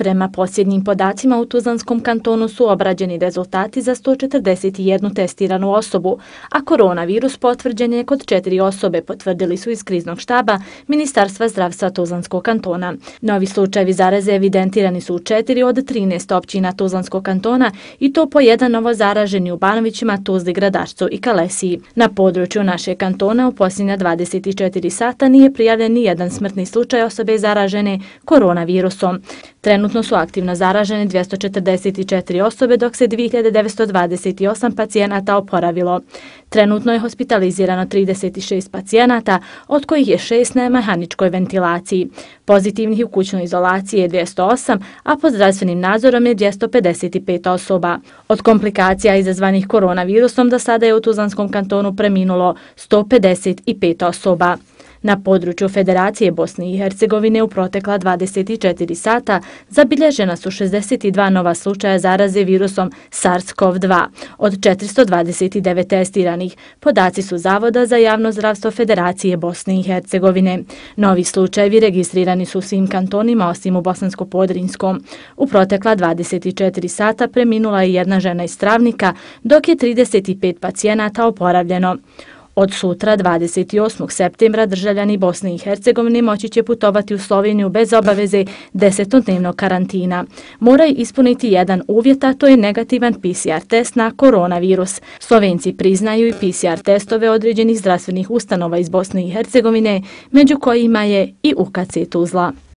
Prema posljednjim podacima u Tuzlanskom kantonu su obrađeni rezultati za 141 testiranu osobu, a koronavirus potvrđen je kod četiri osobe, potvrdili su iz kriznog štaba Ministarstva zdravstva Tuzlanskog kantona. Novi slučajevi zaraze evidentirani su u četiri od 13 općina Tuzlanskog kantona i to po jedan novo zaraženi u Banovićima, Tuzli, Gradašcu i Kalesiji. Na području naše kantona u posljednja 24 sata nije prijavljen ni jedan smrtni slučaj osobe zaražene koronavirusom. Trenutno trenutno su aktivno zaražene 244 osobe, dok se 2928 pacijenata oporavilo. Trenutno je hospitalizirano 36 pacijenata, od kojih je 6 na mehaničkoj ventilaciji. Pozitivnih u kućnoj izolaciji je 208, a pod zdravstvenim nadzorom je 255 osoba. Od komplikacija izazvanih koronavirusom do sada je u Tuzlanskom kantonu preminulo 155 osoba. Na području Federacije Bosne i Hercegovine u protekla 24 sata zabilježena su 62 nova slučaja zaraze virusom SARS-CoV-2 od 429 testiranih. Podaci su Zavoda za javno zdravstvo Federacije Bosne i Hercegovine. Novi slučajevi registrirani su svim kantonima osim u Bosansko-Podrinskom. U protekla 24 sata preminula je jedna žena iz Travnika, dok je 35 pacijenata oporavljeno. Od sutra 28. septembra državljani Bosne i Hercegovine moći će putovati u Sloveniju bez obaveze desetodnevnog karantina. Moraju ispuniti jedan uvjet, a to je negativan PCR test na koronavirus. Slovenci priznaju i PCR testove određenih zdravstvenih ustanova iz Bosne i Hercegovine, među kojima je i UKC Tuzla.